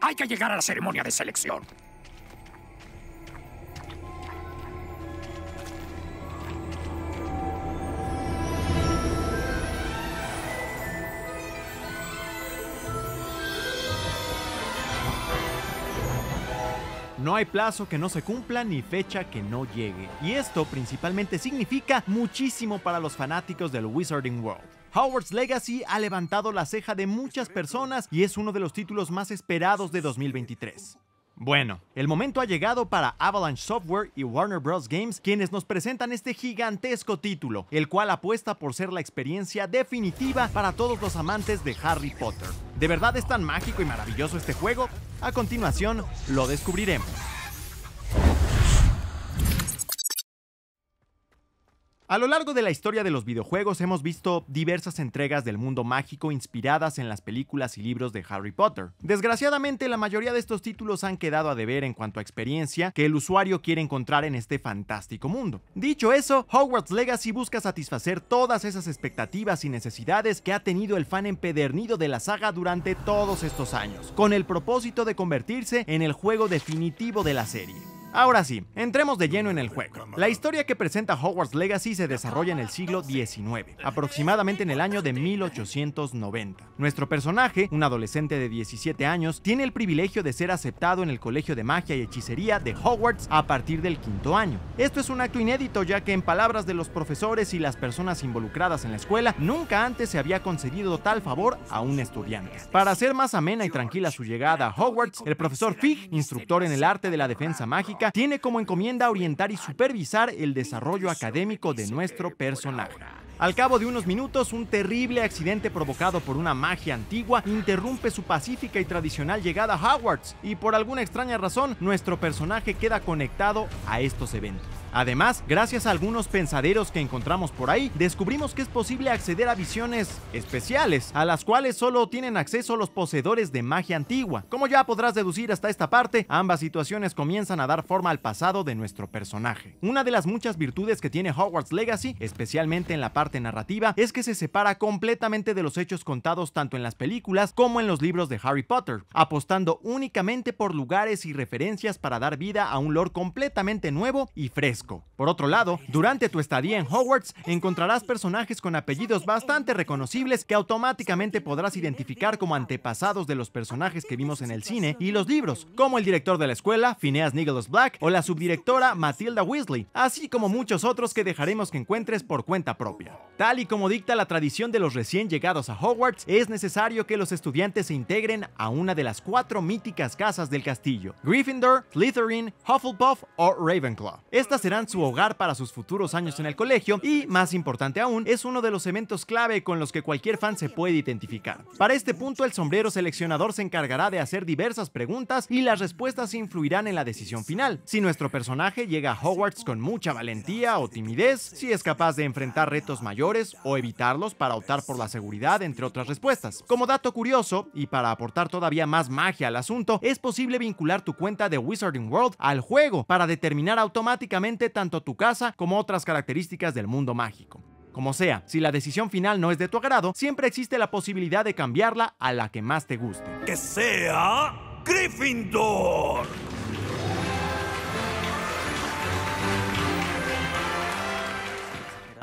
Hay que llegar a la ceremonia de selección. No hay plazo que no se cumpla ni fecha que no llegue. Y esto principalmente significa muchísimo para los fanáticos del Wizarding World. Howard's Legacy ha levantado la ceja de muchas personas y es uno de los títulos más esperados de 2023. Bueno, el momento ha llegado para Avalanche Software y Warner Bros. Games, quienes nos presentan este gigantesco título, el cual apuesta por ser la experiencia definitiva para todos los amantes de Harry Potter. ¿De verdad es tan mágico y maravilloso este juego? A continuación, lo descubriremos. A lo largo de la historia de los videojuegos hemos visto diversas entregas del mundo mágico inspiradas en las películas y libros de Harry Potter. Desgraciadamente, la mayoría de estos títulos han quedado a deber en cuanto a experiencia que el usuario quiere encontrar en este fantástico mundo. Dicho eso, Hogwarts Legacy busca satisfacer todas esas expectativas y necesidades que ha tenido el fan empedernido de la saga durante todos estos años, con el propósito de convertirse en el juego definitivo de la serie. Ahora sí, entremos de lleno en el juego. La historia que presenta Hogwarts Legacy se desarrolla en el siglo XIX, aproximadamente en el año de 1890. Nuestro personaje, un adolescente de 17 años, tiene el privilegio de ser aceptado en el Colegio de Magia y Hechicería de Hogwarts a partir del quinto año. Esto es un acto inédito ya que en palabras de los profesores y las personas involucradas en la escuela, nunca antes se había concedido tal favor a un estudiante. Para hacer más amena y tranquila su llegada a Hogwarts, el profesor Fig, instructor en el arte de la defensa mágica, tiene como encomienda orientar y supervisar el desarrollo académico de nuestro personaje. Al cabo de unos minutos, un terrible accidente provocado por una magia antigua interrumpe su pacífica y tradicional llegada a Hogwarts y por alguna extraña razón nuestro personaje queda conectado a estos eventos. Además, gracias a algunos pensaderos que encontramos por ahí, descubrimos que es posible acceder a visiones especiales, a las cuales solo tienen acceso los poseedores de magia antigua. Como ya podrás deducir hasta esta parte, ambas situaciones comienzan a dar forma al pasado de nuestro personaje. Una de las muchas virtudes que tiene Hogwarts Legacy, especialmente en la parte narrativa, es que se separa completamente de los hechos contados tanto en las películas como en los libros de Harry Potter, apostando únicamente por lugares y referencias para dar vida a un lore completamente nuevo y fresco. Por otro lado, durante tu estadía en Hogwarts encontrarás personajes con apellidos bastante reconocibles que automáticamente podrás identificar como antepasados de los personajes que vimos en el cine y los libros, como el director de la escuela, Phineas Nicholas Black, o la subdirectora Matilda Weasley, así como muchos otros que dejaremos que encuentres por cuenta propia. Tal y como dicta la tradición de los recién llegados a Hogwarts, es necesario que los estudiantes se integren a una de las cuatro míticas casas del castillo, Gryffindor, Slytherin, Hufflepuff o Ravenclaw. Estas su hogar para sus futuros años en el colegio y, más importante aún, es uno de los eventos clave con los que cualquier fan se puede identificar. Para este punto, el sombrero seleccionador se encargará de hacer diversas preguntas y las respuestas influirán en la decisión final. Si nuestro personaje llega a Hogwarts con mucha valentía o timidez, si es capaz de enfrentar retos mayores o evitarlos para optar por la seguridad, entre otras respuestas. Como dato curioso, y para aportar todavía más magia al asunto, es posible vincular tu cuenta de Wizarding World al juego para determinar automáticamente tanto tu casa como otras características del mundo mágico. Como sea, si la decisión final no es de tu agrado, siempre existe la posibilidad de cambiarla a la que más te guste. ¡Que sea Gryffindor!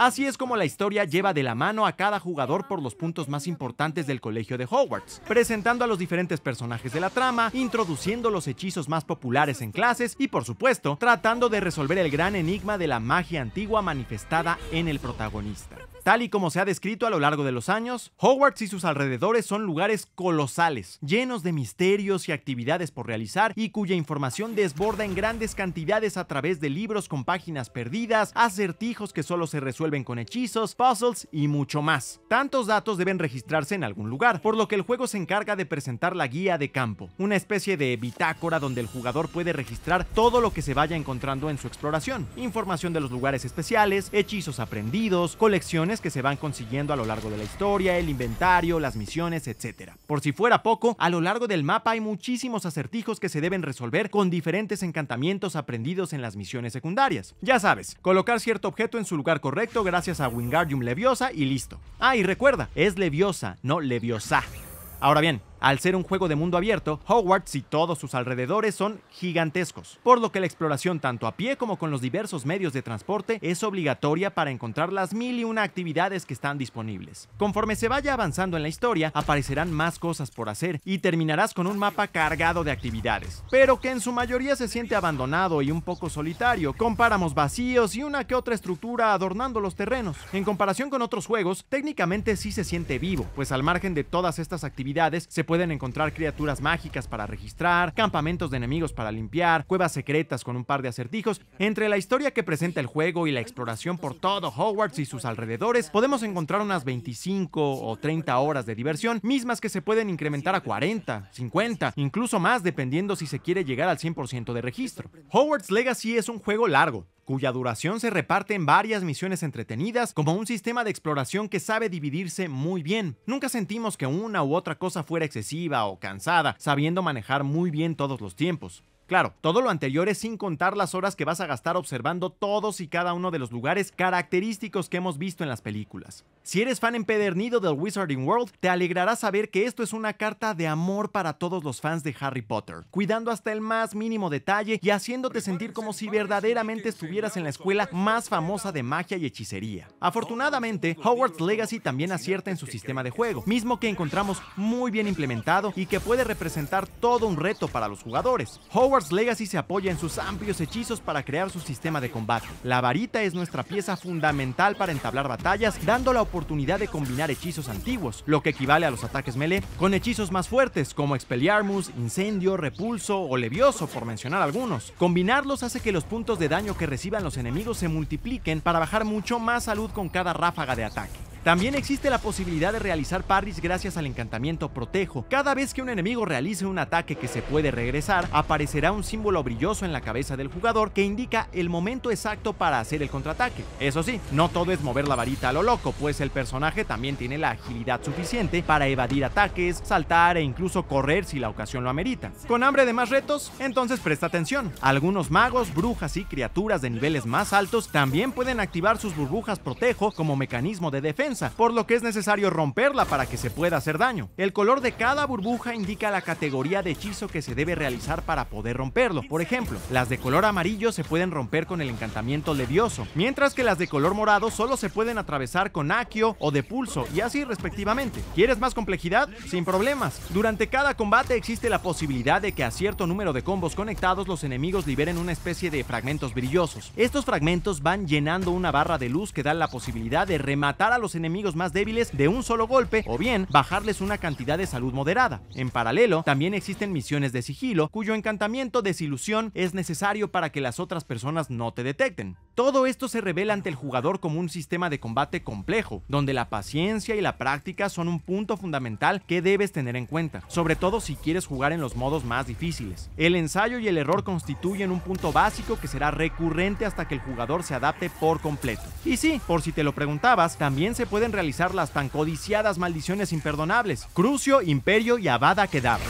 Así es como la historia lleva de la mano a cada jugador por los puntos más importantes del colegio de Hogwarts, presentando a los diferentes personajes de la trama, introduciendo los hechizos más populares en clases y por supuesto tratando de resolver el gran enigma de la magia antigua manifestada en el protagonista. Tal y como se ha descrito a lo largo de los años, Hogwarts y sus alrededores son lugares colosales, llenos de misterios y actividades por realizar y cuya información desborda en grandes cantidades a través de libros con páginas perdidas, acertijos que solo se resuelven con hechizos, puzzles y mucho más. Tantos datos deben registrarse en algún lugar, por lo que el juego se encarga de presentar la guía de campo, una especie de bitácora donde el jugador puede registrar todo lo que se vaya encontrando en su exploración, información de los lugares especiales, hechizos aprendidos, colecciones que se van consiguiendo a lo largo de la historia, el inventario, las misiones, etc. Por si fuera poco, a lo largo del mapa hay muchísimos acertijos que se deben resolver con diferentes encantamientos aprendidos en las misiones secundarias. Ya sabes, colocar cierto objeto en su lugar correcto gracias a Wingardium Leviosa y listo. Ah, y recuerda, es Leviosa, no Leviosa. Ahora bien, al ser un juego de mundo abierto, Hogwarts y todos sus alrededores son gigantescos, por lo que la exploración tanto a pie como con los diversos medios de transporte es obligatoria para encontrar las mil y una actividades que están disponibles. Conforme se vaya avanzando en la historia, aparecerán más cosas por hacer y terminarás con un mapa cargado de actividades, pero que en su mayoría se siente abandonado y un poco solitario, con páramos vacíos y una que otra estructura adornando los terrenos. En comparación con otros juegos, técnicamente sí se siente vivo, pues al margen de todas estas actividades se pueden encontrar criaturas mágicas para registrar, campamentos de enemigos para limpiar, cuevas secretas con un par de acertijos. Entre la historia que presenta el juego y la exploración por todo Hogwarts y sus alrededores, podemos encontrar unas 25 o 30 horas de diversión, mismas que se pueden incrementar a 40, 50, incluso más dependiendo si se quiere llegar al 100% de registro. Hogwarts Legacy es un juego largo, cuya duración se reparte en varias misiones entretenidas como un sistema de exploración que sabe dividirse muy bien. Nunca sentimos que una u otra cosa fuera excesiva o cansada, sabiendo manejar muy bien todos los tiempos. Claro, todo lo anterior es sin contar las horas que vas a gastar observando todos y cada uno de los lugares característicos que hemos visto en las películas. Si eres fan empedernido del Wizarding World, te alegrará saber que esto es una carta de amor para todos los fans de Harry Potter, cuidando hasta el más mínimo detalle y haciéndote sentir como si verdaderamente estuvieras en la escuela más famosa de magia y hechicería. Afortunadamente, Hogwarts Legacy también acierta en su sistema de juego, mismo que encontramos muy bien implementado y que puede representar todo un reto para los jugadores. Legacy se apoya en sus amplios hechizos para crear su sistema de combate. La varita es nuestra pieza fundamental para entablar batallas, dando la oportunidad de combinar hechizos antiguos, lo que equivale a los ataques melee, con hechizos más fuertes como Expelliarmus, Incendio, Repulso o Levioso, por mencionar algunos. Combinarlos hace que los puntos de daño que reciban los enemigos se multipliquen para bajar mucho más salud con cada ráfaga de ataque. También existe la posibilidad de realizar parries gracias al encantamiento Protejo. Cada vez que un enemigo realice un ataque que se puede regresar, aparecerá un símbolo brilloso en la cabeza del jugador que indica el momento exacto para hacer el contraataque. Eso sí, no todo es mover la varita a lo loco, pues el personaje también tiene la agilidad suficiente para evadir ataques, saltar e incluso correr si la ocasión lo amerita. ¿Con hambre de más retos? Entonces presta atención. Algunos magos, brujas y criaturas de niveles más altos también pueden activar sus burbujas Protejo como mecanismo de defensa por lo que es necesario romperla para que se pueda hacer daño. El color de cada burbuja indica la categoría de hechizo que se debe realizar para poder romperlo. Por ejemplo, las de color amarillo se pueden romper con el encantamiento levioso, mientras que las de color morado solo se pueden atravesar con Aquio o de pulso y así respectivamente. ¿Quieres más complejidad? Sin problemas. Durante cada combate existe la posibilidad de que a cierto número de combos conectados los enemigos liberen una especie de fragmentos brillosos. Estos fragmentos van llenando una barra de luz que da la posibilidad de rematar a los enemigos enemigos más débiles de un solo golpe o bien bajarles una cantidad de salud moderada. En paralelo, también existen misiones de sigilo cuyo encantamiento desilusión es necesario para que las otras personas no te detecten. Todo esto se revela ante el jugador como un sistema de combate complejo, donde la paciencia y la práctica son un punto fundamental que debes tener en cuenta, sobre todo si quieres jugar en los modos más difíciles. El ensayo y el error constituyen un punto básico que será recurrente hasta que el jugador se adapte por completo. Y sí, por si te lo preguntabas, también se pueden realizar las tan codiciadas maldiciones imperdonables, Crucio, Imperio y Abada Kedavra.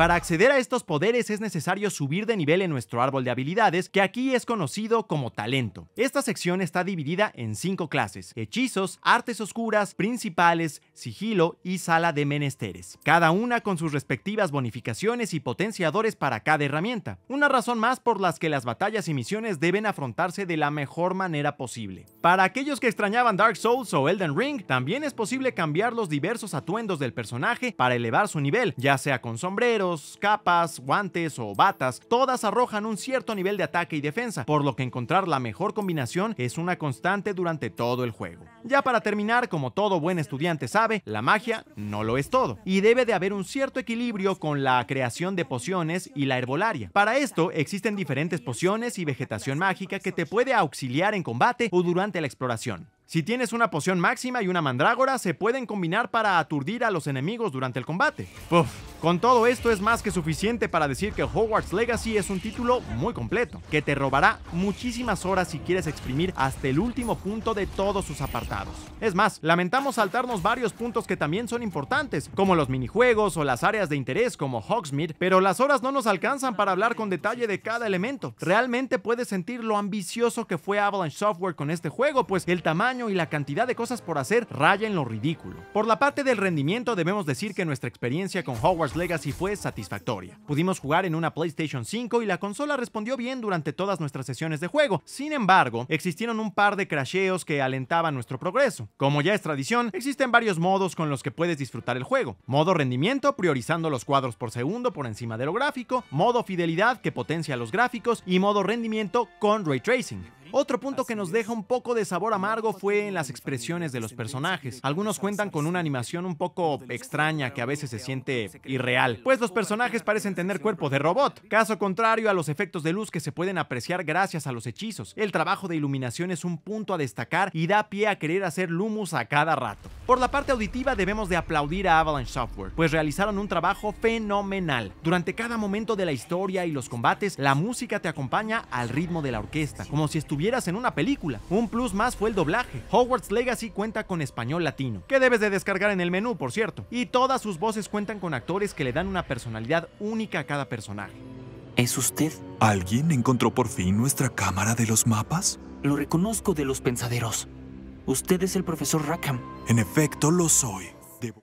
Para acceder a estos poderes es necesario subir de nivel en nuestro árbol de habilidades, que aquí es conocido como talento. Esta sección está dividida en cinco clases, hechizos, artes oscuras, principales, sigilo y sala de menesteres, cada una con sus respectivas bonificaciones y potenciadores para cada herramienta. Una razón más por las que las batallas y misiones deben afrontarse de la mejor manera posible. Para aquellos que extrañaban Dark Souls o Elden Ring, también es posible cambiar los diversos atuendos del personaje para elevar su nivel, ya sea con sombreros, capas, guantes o batas, todas arrojan un cierto nivel de ataque y defensa, por lo que encontrar la mejor combinación es una constante durante todo el juego. Ya para terminar, como todo buen estudiante sabe, la magia no lo es todo, y debe de haber un cierto equilibrio con la creación de pociones y la herbolaria. Para esto existen diferentes pociones y vegetación mágica que te puede auxiliar en combate o durante la exploración. Si tienes una poción máxima y una mandrágora, se pueden combinar para aturdir a los enemigos durante el combate. Con todo esto es más que suficiente para decir que Hogwarts Legacy es un título muy completo, que te robará muchísimas horas si quieres exprimir hasta el último punto de todos sus apartados. Es más, lamentamos saltarnos varios puntos que también son importantes, como los minijuegos o las áreas de interés como Hogsmeade, pero las horas no nos alcanzan para hablar con detalle de cada elemento. Realmente puedes sentir lo ambicioso que fue Avalanche Software con este juego, pues el tamaño y la cantidad de cosas por hacer raya en lo ridículo. Por la parte del rendimiento debemos decir que nuestra experiencia con Hogwarts Legacy fue satisfactoria. Pudimos jugar en una PlayStation 5 y la consola respondió bien durante todas nuestras sesiones de juego. Sin embargo, existieron un par de crasheos que alentaban nuestro progreso. Como ya es tradición, existen varios modos con los que puedes disfrutar el juego. Modo rendimiento, priorizando los cuadros por segundo por encima de lo gráfico, modo fidelidad que potencia los gráficos y modo rendimiento con ray tracing. Otro punto que nos deja un poco de sabor amargo fue en las expresiones de los personajes. Algunos cuentan con una animación un poco extraña que a veces se siente irreal, pues los personajes parecen tener cuerpo de robot, caso contrario a los efectos de luz que se pueden apreciar gracias a los hechizos. El trabajo de iluminación es un punto a destacar y da pie a querer hacer Lumus a cada rato. Por la parte auditiva debemos de aplaudir a Avalanche Software, pues realizaron un trabajo fenomenal. Durante cada momento de la historia y los combates, la música te acompaña al ritmo de la orquesta, como si estuviera en una película. Un plus más fue el doblaje. Hogwarts Legacy cuenta con español latino, que debes de descargar en el menú, por cierto. Y todas sus voces cuentan con actores que le dan una personalidad única a cada personaje. ¿Es usted? ¿Alguien encontró por fin nuestra cámara de los mapas? Lo reconozco de los pensaderos. Usted es el profesor Rackham. En efecto, lo soy.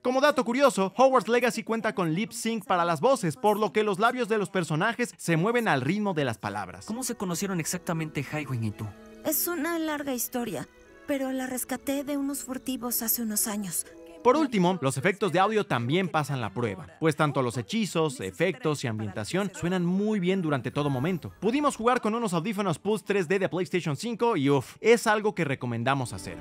Como dato curioso, Hogwarts Legacy cuenta con lip sync para las voces, por lo que los labios de los personajes se mueven al ritmo de las palabras. ¿Cómo se conocieron exactamente Highwing y tú? Es una larga historia, pero la rescaté de unos furtivos hace unos años. Por último, los efectos de audio también pasan la prueba, pues tanto los hechizos, efectos y ambientación suenan muy bien durante todo momento. Pudimos jugar con unos audífonos Pulse 3D de PlayStation 5 y uff, es algo que recomendamos hacer.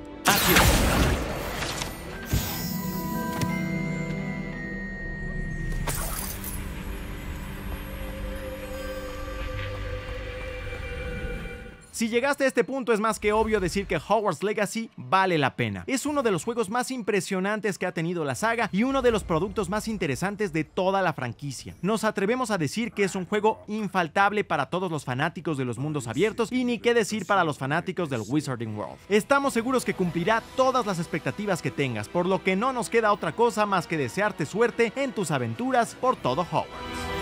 Si llegaste a este punto es más que obvio decir que Hogwarts Legacy vale la pena. Es uno de los juegos más impresionantes que ha tenido la saga y uno de los productos más interesantes de toda la franquicia. Nos atrevemos a decir que es un juego infaltable para todos los fanáticos de los mundos abiertos y ni qué decir para los fanáticos del Wizarding World. Estamos seguros que cumplirá todas las expectativas que tengas, por lo que no nos queda otra cosa más que desearte suerte en tus aventuras por todo Hogwarts.